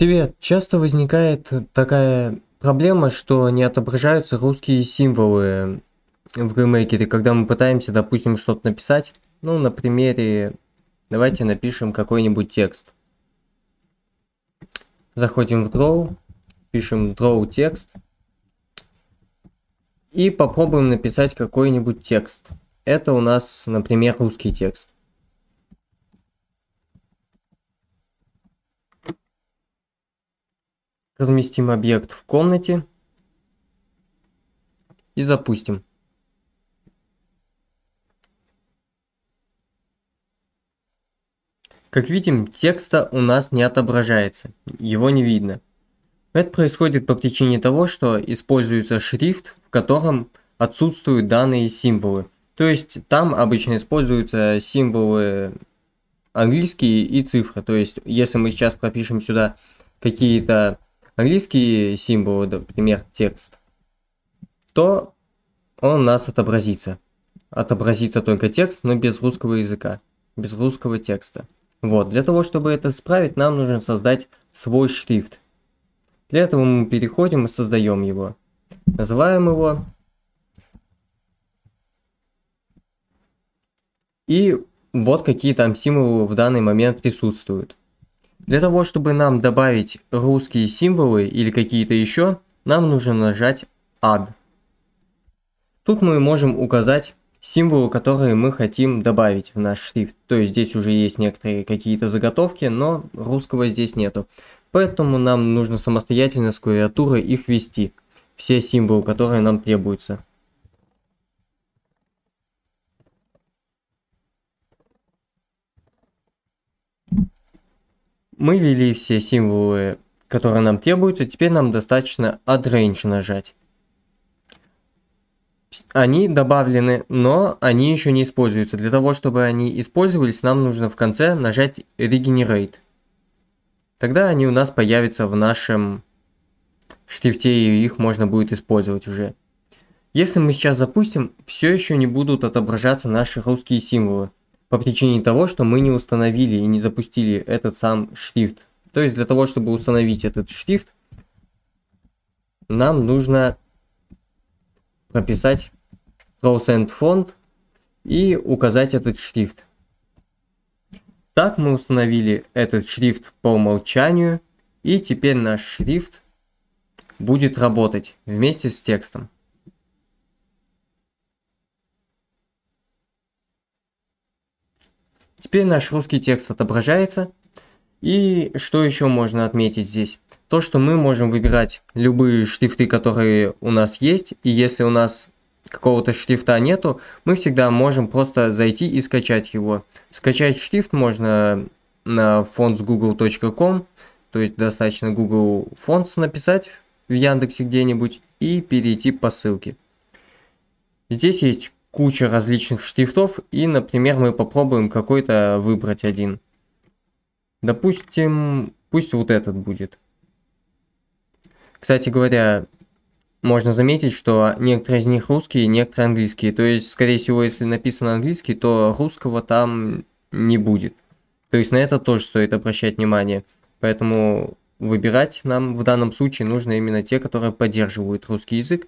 Привет. Часто возникает такая проблема, что не отображаются русские символы в ремейкере, когда мы пытаемся, допустим, что-то написать. Ну, на примере, давайте напишем какой-нибудь текст. Заходим в Draw, пишем Draw текст. И попробуем написать какой-нибудь текст. Это у нас, например, русский текст. Разместим объект в комнате и запустим. Как видим, текста у нас не отображается, его не видно. Это происходит по причине того, что используется шрифт, в котором отсутствуют данные символы. То есть там обычно используются символы английские и цифры. То есть если мы сейчас пропишем сюда какие-то английские символы, например, текст, то он у нас отобразится. Отобразится только текст, но без русского языка, без русского текста. Вот, для того, чтобы это исправить, нам нужно создать свой шрифт. Для этого мы переходим и создаем его. Называем его. И вот какие там символы в данный момент присутствуют. Для того, чтобы нам добавить русские символы или какие-то еще, нам нужно нажать Add. Тут мы можем указать символы, которые мы хотим добавить в наш шрифт. То есть здесь уже есть некоторые какие-то заготовки, но русского здесь нету. Поэтому нам нужно самостоятельно с клавиатуры их ввести. Все символы, которые нам требуются. Мы ввели все символы, которые нам требуются. Теперь нам достаточно от range нажать. Они добавлены, но они еще не используются. Для того, чтобы они использовались, нам нужно в конце нажать Regenerate. Тогда они у нас появятся в нашем шрифте, и их можно будет использовать уже. Если мы сейчас запустим, все еще не будут отображаться наши русские символы по причине того, что мы не установили и не запустили этот сам шрифт. То есть для того, чтобы установить этот шрифт, нам нужно прописать Rosend Font и указать этот шрифт. Так мы установили этот шрифт по умолчанию, и теперь наш шрифт будет работать вместе с текстом. Теперь наш русский текст отображается. И что еще можно отметить здесь? То, что мы можем выбирать любые шрифты, которые у нас есть. И если у нас какого-то шрифта нету, мы всегда можем просто зайти и скачать его. Скачать шрифт можно на fonts.google.com, то есть достаточно Google Fonts написать в Яндексе где-нибудь и перейти по ссылке. Здесь есть куча различных шрифтов, и, например, мы попробуем какой-то выбрать один. Допустим, пусть вот этот будет. Кстати говоря, можно заметить, что некоторые из них русские, некоторые английские. То есть, скорее всего, если написано английский, то русского там не будет. То есть на это тоже стоит обращать внимание. Поэтому выбирать нам в данном случае нужно именно те, которые поддерживают русский язык.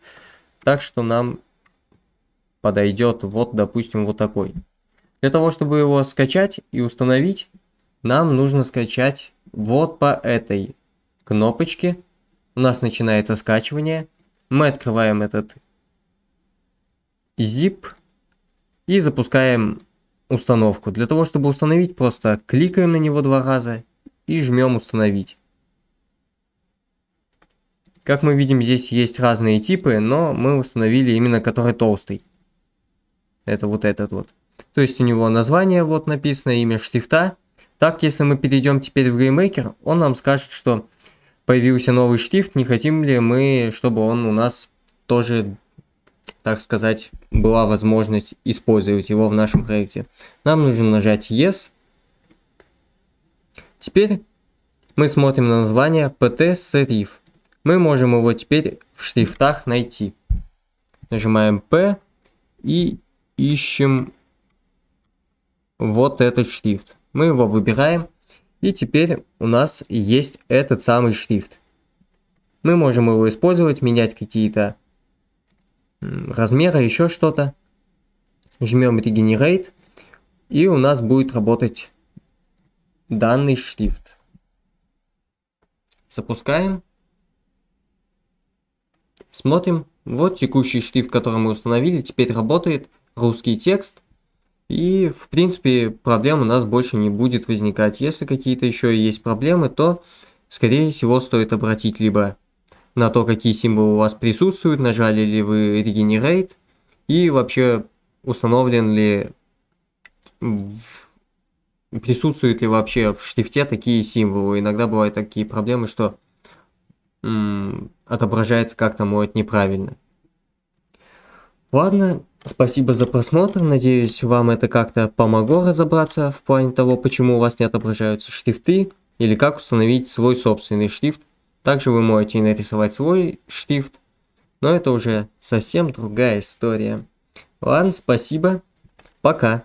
Так что нам подойдет вот, допустим, вот такой. Для того, чтобы его скачать и установить, нам нужно скачать вот по этой кнопочке. У нас начинается скачивание. Мы открываем этот zip и запускаем установку. Для того, чтобы установить, просто кликаем на него два раза и жмем установить. Как мы видим, здесь есть разные типы, но мы установили именно который толстый. Это вот этот вот. То есть у него название вот написано, имя шрифта. Так, если мы перейдем теперь в GameMaker, он нам скажет, что появился новый шрифт, не хотим ли мы, чтобы он у нас тоже, так сказать, была возможность использовать его в нашем проекте. Нам нужно нажать Yes. Теперь мы смотрим на название PT Serif. Мы можем его теперь в шрифтах найти. Нажимаем P и ищем вот этот шрифт. Мы его выбираем, и теперь у нас есть этот самый шрифт. Мы можем его использовать, менять какие-то размеры, еще что-то. Жмем Regenerate, и у нас будет работать данный шрифт. Запускаем. Смотрим. Вот текущий шрифт, который мы установили, теперь работает русский текст, и, в принципе, проблем у нас больше не будет возникать. Если какие-то еще есть проблемы, то, скорее всего, стоит обратить либо на то, какие символы у вас присутствуют, нажали ли вы Regenerate, и вообще установлен ли, присутствуют ли вообще в шрифте такие символы. Иногда бывают такие проблемы, что отображается как-то может неправильно. Ладно, спасибо за просмотр, надеюсь вам это как-то помогло разобраться в плане того, почему у вас не отображаются шрифты, или как установить свой собственный шрифт. Также вы можете нарисовать свой шрифт, но это уже совсем другая история. Ладно, спасибо, пока.